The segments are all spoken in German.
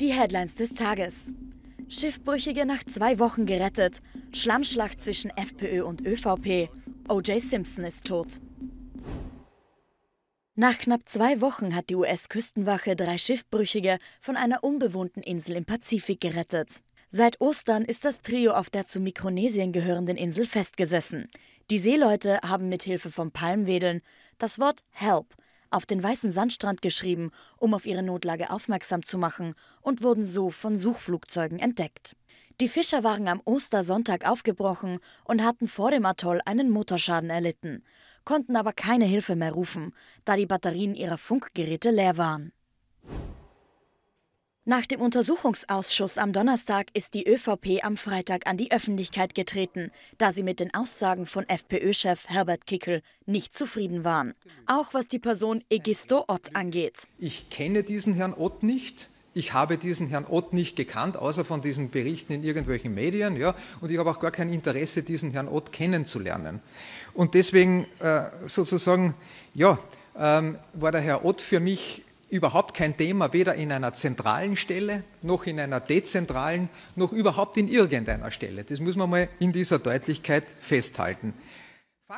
Die Headlines des Tages. Schiffbrüchige nach zwei Wochen gerettet. Schlammschlacht zwischen FPÖ und ÖVP. OJ Simpson ist tot. Nach knapp zwei Wochen hat die US-Küstenwache drei Schiffbrüchige von einer unbewohnten Insel im Pazifik gerettet. Seit Ostern ist das Trio auf der zu Mikronesien gehörenden Insel festgesessen. Die Seeleute haben mit Hilfe von Palmwedeln das Wort Help auf den weißen Sandstrand geschrieben, um auf ihre Notlage aufmerksam zu machen und wurden so von Suchflugzeugen entdeckt. Die Fischer waren am Ostersonntag aufgebrochen und hatten vor dem Atoll einen Motorschaden erlitten, konnten aber keine Hilfe mehr rufen, da die Batterien ihrer Funkgeräte leer waren. Nach dem Untersuchungsausschuss am Donnerstag ist die ÖVP am Freitag an die Öffentlichkeit getreten, da sie mit den Aussagen von FPÖ-Chef Herbert Kickel nicht zufrieden waren. Auch was die Person Egisto Ott angeht. Ich kenne diesen Herrn Ott nicht. Ich habe diesen Herrn Ott nicht gekannt, außer von diesen Berichten in irgendwelchen Medien. Ja, und ich habe auch gar kein Interesse, diesen Herrn Ott kennenzulernen. Und deswegen äh, sozusagen, ja, ähm, war der Herr Ott für mich überhaupt kein Thema, weder in einer zentralen Stelle noch in einer dezentralen noch überhaupt in irgendeiner Stelle. Das muss man mal in dieser Deutlichkeit festhalten.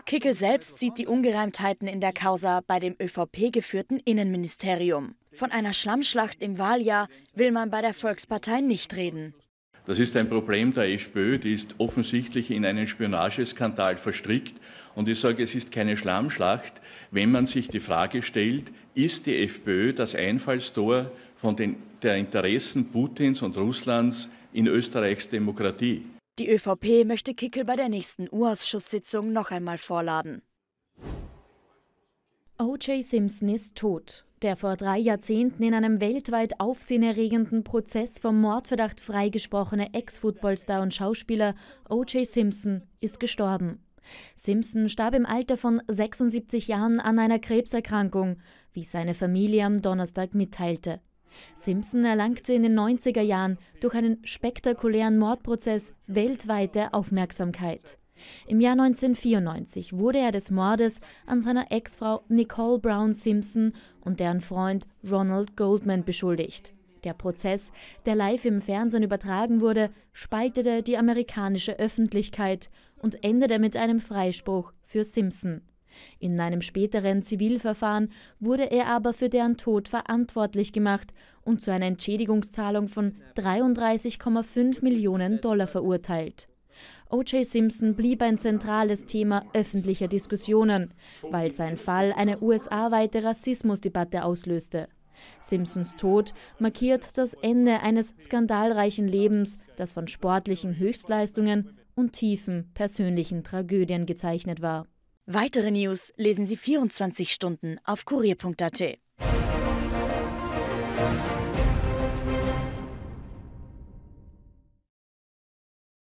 Kickel selbst sieht die Ungereimtheiten in der Causa bei dem ÖVP geführten Innenministerium. Von einer Schlammschlacht im Wahljahr will man bei der Volkspartei nicht reden. Das ist ein Problem der FPÖ, die ist offensichtlich in einen Spionageskandal verstrickt. Und ich sage, es ist keine Schlammschlacht, wenn man sich die Frage stellt, ist die FPÖ das Einfallstor von den, der Interessen Putins und Russlands in Österreichs Demokratie? Die ÖVP möchte Kickel bei der nächsten U-Ausschusssitzung noch einmal vorladen. O.J. Simpson ist tot. Der vor drei Jahrzehnten in einem weltweit aufsehenerregenden Prozess vom Mordverdacht freigesprochene Ex-Footballstar und Schauspieler O.J. Simpson ist gestorben. Simpson starb im Alter von 76 Jahren an einer Krebserkrankung, wie seine Familie am Donnerstag mitteilte. Simpson erlangte in den 90er Jahren durch einen spektakulären Mordprozess weltweite Aufmerksamkeit. Im Jahr 1994 wurde er des Mordes an seiner Ex-Frau Nicole Brown Simpson und deren Freund Ronald Goldman beschuldigt. Der Prozess, der live im Fernsehen übertragen wurde, spaltete die amerikanische Öffentlichkeit und endete mit einem Freispruch für Simpson. In einem späteren Zivilverfahren wurde er aber für deren Tod verantwortlich gemacht und zu einer Entschädigungszahlung von 33,5 Millionen Dollar verurteilt. O.J. Simpson blieb ein zentrales Thema öffentlicher Diskussionen, weil sein Fall eine USA-weite Rassismusdebatte auslöste. Simpsons Tod markiert das Ende eines skandalreichen Lebens, das von sportlichen Höchstleistungen und tiefen persönlichen Tragödien gezeichnet war. Weitere News lesen Sie 24 Stunden auf kurier.at.